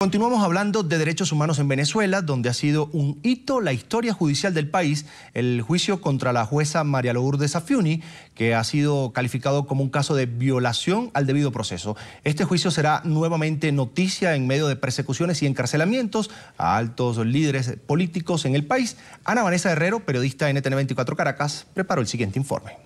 Continuamos hablando de derechos humanos en Venezuela, donde ha sido un hito la historia judicial del país, el juicio contra la jueza María Lourdes Afiuni, que ha sido calificado como un caso de violación al debido proceso. Este juicio será nuevamente noticia en medio de persecuciones y encarcelamientos a altos líderes políticos en el país. Ana Vanessa Herrero, periodista e NTN 24 Caracas, preparó el siguiente informe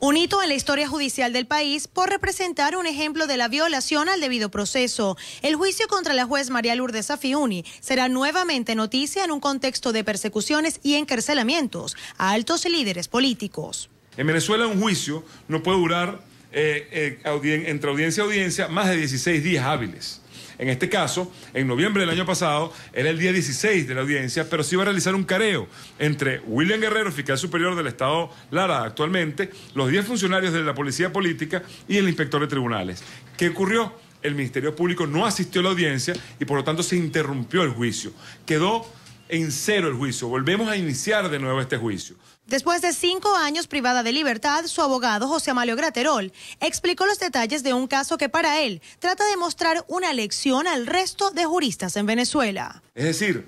un hito en la historia judicial del país por representar un ejemplo de la violación al debido proceso. El juicio contra la juez María Lourdes Afiuni será nuevamente noticia en un contexto de persecuciones y encarcelamientos a altos líderes políticos. En Venezuela un juicio no puede durar eh, eh, entre audiencia y audiencia más de 16 días hábiles. En este caso, en noviembre del año pasado, era el día 16 de la audiencia, pero se iba a realizar un careo entre William Guerrero, fiscal superior del Estado Lara actualmente, los 10 funcionarios de la Policía Política y el inspector de tribunales. ¿Qué ocurrió? El Ministerio Público no asistió a la audiencia y por lo tanto se interrumpió el juicio. Quedó en cero el juicio. Volvemos a iniciar de nuevo este juicio. Después de cinco años privada de libertad, su abogado José Amalio Graterol explicó los detalles de un caso que para él trata de mostrar una lección al resto de juristas en Venezuela. Es decir,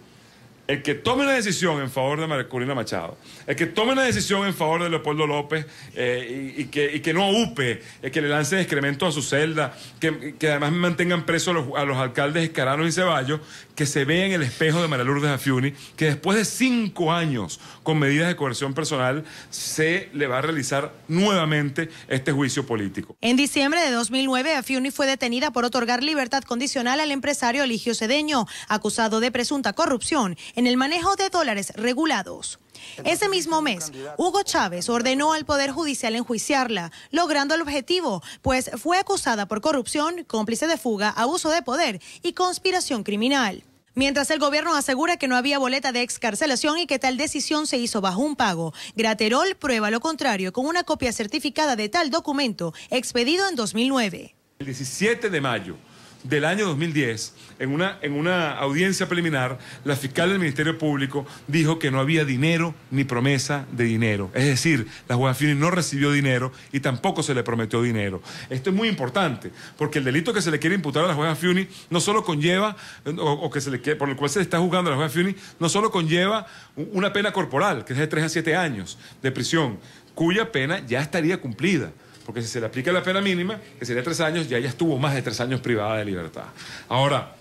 el que tome una decisión en favor de Corina Machado, el que tome una decisión en favor de Leopoldo López eh, y, que, que, no upe, el eh, que le lance excremento a su celda, que, además mantengan presos a los, alcaldes Escarano y Ceballos, que se vea en el espejo de María Lourdes Afiuni, que después de cinco años con medidas de coerción personal, se le va a realizar nuevamente este juicio político. En diciembre de 2009, Afiuni fue detenida por otorgar libertad condicional al empresario Eligio Cedeño, acusado de presunta corrupción en el manejo de dólares regulados. Ese mismo mes, Hugo Chávez ordenó al Poder Judicial enjuiciarla, logrando el objetivo, pues fue acusada por corrupción, cómplice de fuga, abuso de poder y conspiración criminal. Mientras el gobierno asegura que no había boleta de excarcelación y que tal decisión se hizo bajo un pago, Graterol prueba lo contrario con una copia certificada de tal documento expedido en 2009. El 17 de mayo del año 2010, en una, en una audiencia preliminar, la fiscal del Ministerio Público dijo que no había dinero ni promesa de dinero. Es decir, la jueza Fini no recibió dinero y tampoco se le prometió dinero. Esto es muy importante, porque el delito que se le quiere imputar a la jueza Fiuni no solo conlleva, o, que se le, por el cual se le está juzgando a la jueza Fiuni, no solo conlleva una pena corporal, que es de 3 a 7 años de prisión, cuya pena ya estaría cumplida. Porque si se le aplica la pena mínima, que sería tres años, ya ella estuvo más de tres años privada de libertad. Ahora,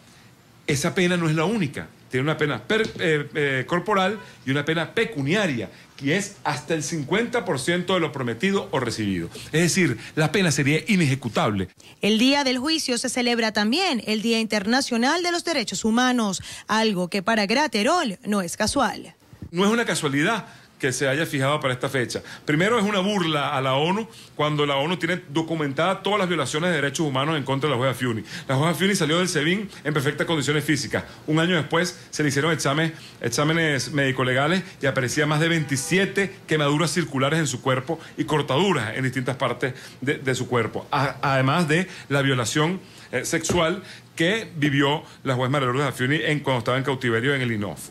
esa pena no es la única. Tiene una pena eh, eh, corporal y una pena pecuniaria, que es hasta el 50% de lo prometido o recibido. Es decir, la pena sería inejecutable. El día del juicio se celebra también el Día Internacional de los Derechos Humanos, algo que para Graterol no es casual. No es una casualidad que se haya fijado para esta fecha. Primero es una burla a la ONU cuando la ONU tiene documentadas todas las violaciones de derechos humanos en contra de la jueza Fiuni. La jueza Fiuni salió del SEBIN en perfectas condiciones físicas. Un año después se le hicieron exámenes, médico-legales y aparecía más de 27 quemaduras circulares en su cuerpo y cortaduras en distintas partes de, su cuerpo. además de la violación eh, sexual que vivió la jueza María Lourdes en, cuando estaba en cautiverio en el INOF.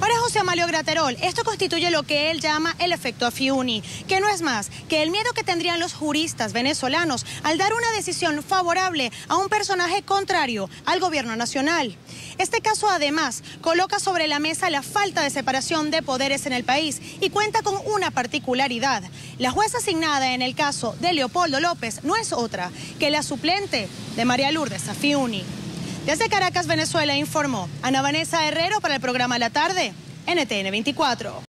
Para José Amalio Graterol, esto constituye lo que él llama el efecto Afiuni, que no es más que el miedo que tendrían los juristas venezolanos al dar una decisión favorable a un personaje contrario al gobierno nacional. Este caso además coloca sobre la mesa la falta de separación de poderes en el país y cuenta con una particularidad. La jueza asignada en el caso de Leopoldo López no es otra que la suplente de María Lourdes Afiuni. Desde Caracas, Venezuela, informó Ana Vanessa Herrero para el programa La Tarde, NTN 24.